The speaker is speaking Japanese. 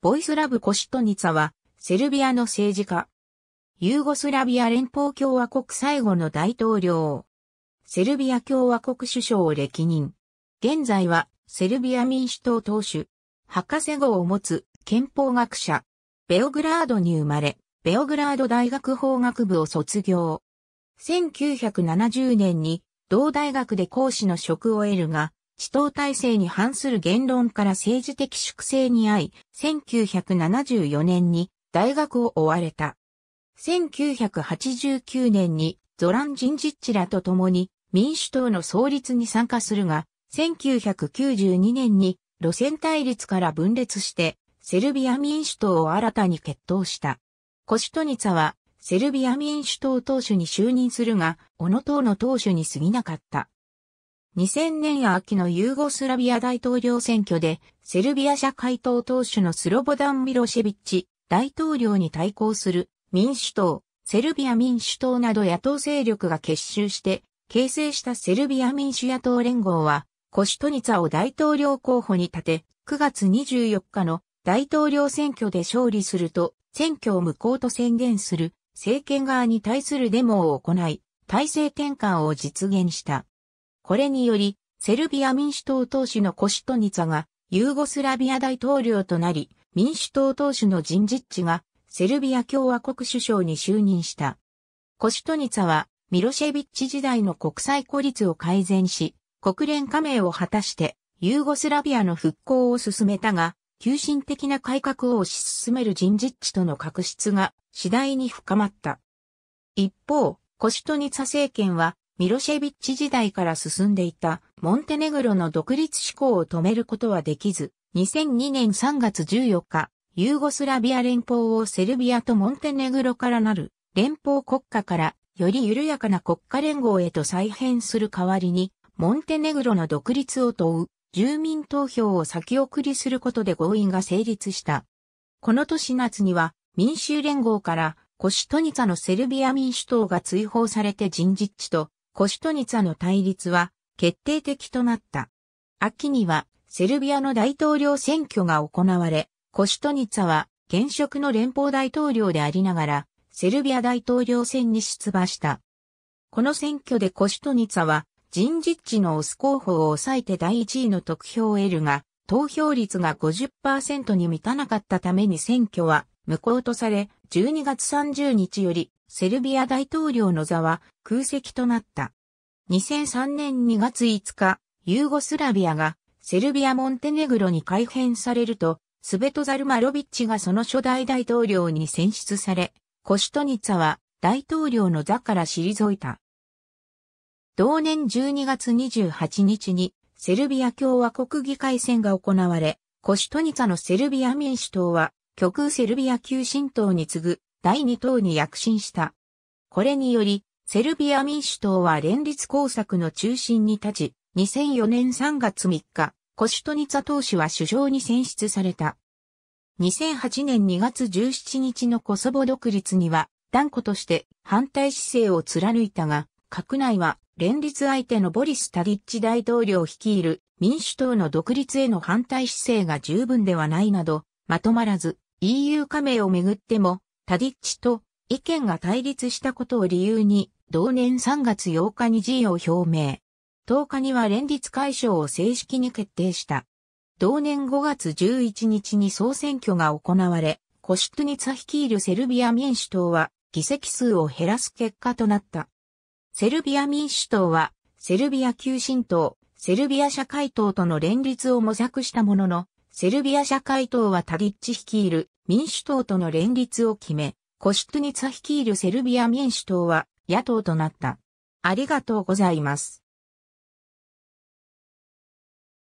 ボイスラブ・コシトニツァは、セルビアの政治家。ユーゴスラビア連邦共和国最後の大統領。セルビア共和国首相を歴任。現在は、セルビア民主党党首。博士号を持つ、憲法学者。ベオグラードに生まれ、ベオグラード大学法学部を卒業。1970年に、同大学で講師の職を得るが、地頭体制に反する言論から政治的粛清に遭い、1974年に大学を追われた。1989年にゾラン・ジンジッチらと共に民主党の創立に参加するが、1992年に路線対立から分裂して、セルビア民主党を新たに決闘した。コシュトニツァは、セルビア民主党党首に就任するが、小野党の党首に過ぎなかった。2000年秋のユーゴスラビア大統領選挙で、セルビア社会党党首のスロボダン・ミロシェビッチ大統領に対抗する民主党、セルビア民主党など野党勢力が結集して、形成したセルビア民主野党連合は、コシュトニツァを大統領候補に立て、9月24日の大統領選挙で勝利すると、選挙を無効と宣言する政権側に対するデモを行い、体制転換を実現した。これにより、セルビア民主党党首のコシトニツァがユーゴスラビア大統領となり、民主党党首の人ッ地がセルビア共和国首相に就任した。コシトニツァはミロシェビッチ時代の国際孤立を改善し、国連加盟を果たしてユーゴスラビアの復興を進めたが、急進的な改革を推し進める人ッ地との確執が次第に深まった。一方、コシトニツァ政権はミロシェビッチ時代から進んでいたモンテネグロの独立志向を止めることはできず、2002年3月14日、ユーゴスラビア連邦をセルビアとモンテネグロからなる連邦国家からより緩やかな国家連合へと再編する代わりに、モンテネグロの独立を問う住民投票を先送りすることで合意が成立した。この年夏には民衆連合からコシトニツァのセルビア民主党が追放されて人事地とコシュトニツァの対立は決定的となった。秋にはセルビアの大統領選挙が行われ、コシュトニツァは現職の連邦大統領でありながら、セルビア大統領選に出馬した。この選挙でコシュトニツァは人実地のオス候補を抑えて第1位の得票を得るが、投票率が50%に満たなかったために選挙は無効とされ、12月30日よりセルビア大統領の座は空席となった。2003年2月5日、ユーゴスラビアがセルビア・モンテネグロに改編されると、スベトザルマロビッチがその初代大統領に選出され、コシュトニツァは大統領の座から退いた。同年12月28日にセルビア共和国議会選が行われ、コシュトニツァのセルビア民主党は極右セルビア急進党に次ぐ第2党に躍進した。これにより、セルビア民主党は連立工作の中心に立ち、2004年3月3日、コシュトニツァ党首は首相に選出された。2008年2月17日のコソボ独立には、断固として反対姿勢を貫いたが、閣内は連立相手のボリス・タディッチ大統領率いる民主党の独立への反対姿勢が十分ではないなど、まとまらず EU 加盟をめぐってもタディッチと意見が対立したことを理由に、同年3月8日に辞意を表明。10日には連立解消を正式に決定した。同年5月11日に総選挙が行われ、コシットニツァ率いるセルビア民主党は議席数を減らす結果となった。セルビア民主党は、セルビア急進党、セルビア社会党との連立を模索したものの、セルビア社会党はタディッチ率いる民主党との連立を決め、コシュトゥニツァ率いるセルビア民主党は野党となった。ありがとうございます。